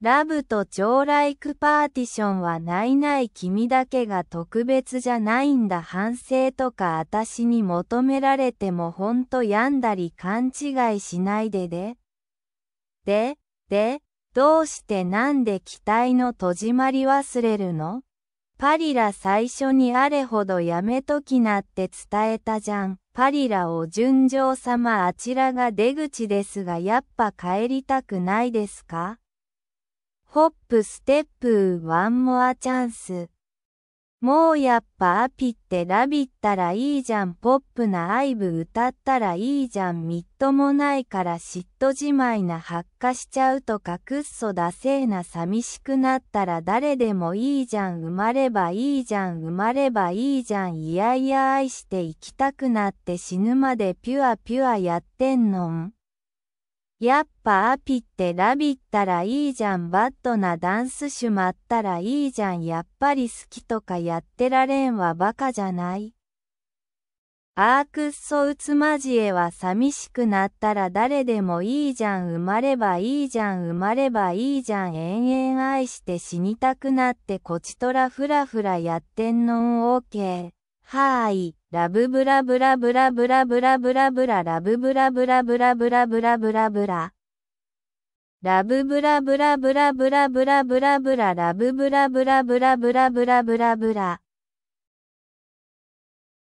ラブと超ライクパーティションはないない君だけが特別じゃないんだ反省とか私に求められてもほんと病んだり勘違いしないでで。で、で、どうしてなんで期待の閉じまり忘れるのパリラ最初にあれほどやめときなって伝えたじゃん。パリラを純情様あちらが出口ですがやっぱ帰りたくないですかホップステップワンモアチャンス。もうやっぱアピってラビったらいいじゃんポップなアイブ歌ったらいいじゃんみっともないから嫉妬じまいな発火しちゃうとかくっそだせえな寂しくなったら誰でもいいじゃん生まればいいじゃん生まればいいじゃんいやいや愛して生きたくなって死ぬまでピュアピュアやってんのんやっぱアピってラビったらいいじゃんバッドなダンスシュまったらいいじゃんやっぱり好きとかやってられんはバカじゃないアークッソうつまじえは寂しくなったら誰でもいいじゃん生まればいいじゃん生まればいいじゃん延々愛して死にたくなってこちとらふらふらやってんのんオーケーはーい、ラブブラブラブラブラブラブラブララブブラブラブラブラブラブラブララブブラブラブラブラブラブラブララブブラブラブラブラブラブラブラ